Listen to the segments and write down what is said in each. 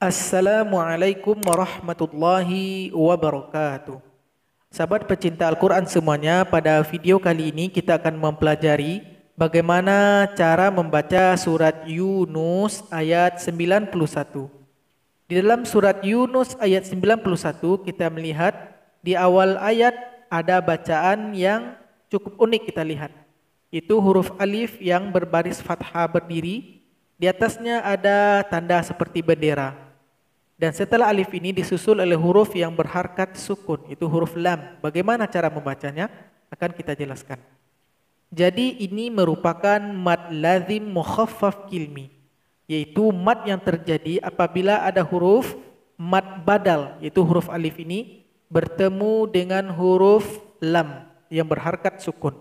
Assalamualaikum warahmatullahi wabarakatuh. Sahabat pecinta Al-Quran semuanya, pada video kali ini kita akan mempelajari bagaimana cara membaca surat Yunus ayat 91. Di dalam surat Yunus ayat 91 kita melihat di awal ayat ada bacaan yang cukup unik kita lihat. Itu huruf alif yang berbaris fathah berdiri, di atasnya ada tanda seperti bendera. Dan setelah alif ini disusul oleh huruf yang berharkat sukun, itu huruf lam. Bagaimana cara membacanya? Akan kita jelaskan. Jadi ini merupakan mad lazim mukhaffaf kilmi, yaitu mad yang terjadi apabila ada huruf mad badal, yaitu huruf alif ini bertemu dengan huruf lam yang berharkat sukun.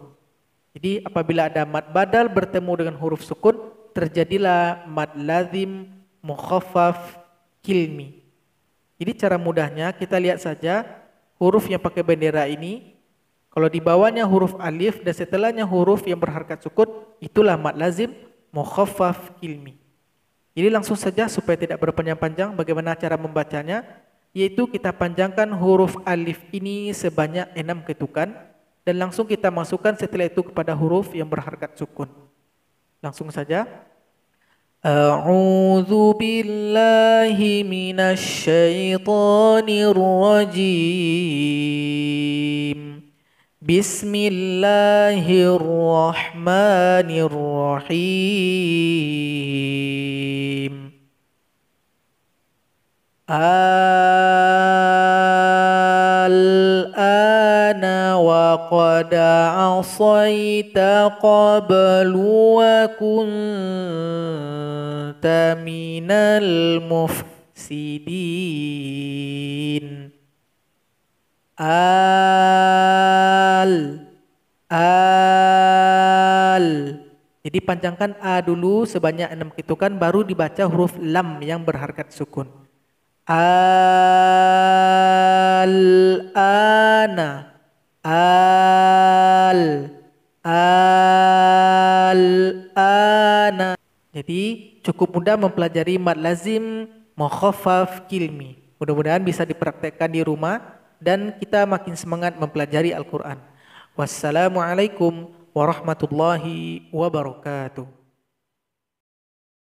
Jadi apabila ada mad badal bertemu dengan huruf sukun, terjadilah mad lazim mukhaffaf hilmi. Jadi cara mudahnya kita lihat saja huruf yang pakai bendera ini. Kalau di bawahnya huruf alif dan setelahnya huruf yang berharkat sukun, itulah mad lazim mukhaffaf ilmi. Jadi langsung saja supaya tidak berpanjang-panjang bagaimana cara membacanya yaitu kita panjangkan huruf alif ini sebanyak enam ketukan dan langsung kita masukkan setelah itu kepada huruf yang berharkat sukun. Langsung saja أعوذ بالله من الشيطان الرجيم بسم الله الرحمن الرحيم الآن وقد عصيت قبل وكنت anta minal mufsidin al al jadi panjangkan a dulu sebanyak enam ketukan gitu baru dibaca huruf lam yang berharkat sukun al ana al al ana jadi cukup mudah mempelajari mad lazim mukhaffaf kilmi. Mudah-mudahan bisa dipraktekkan di rumah dan kita makin semangat mempelajari Al-Qur'an. Wassalamualaikum warahmatullahi wabarakatuh.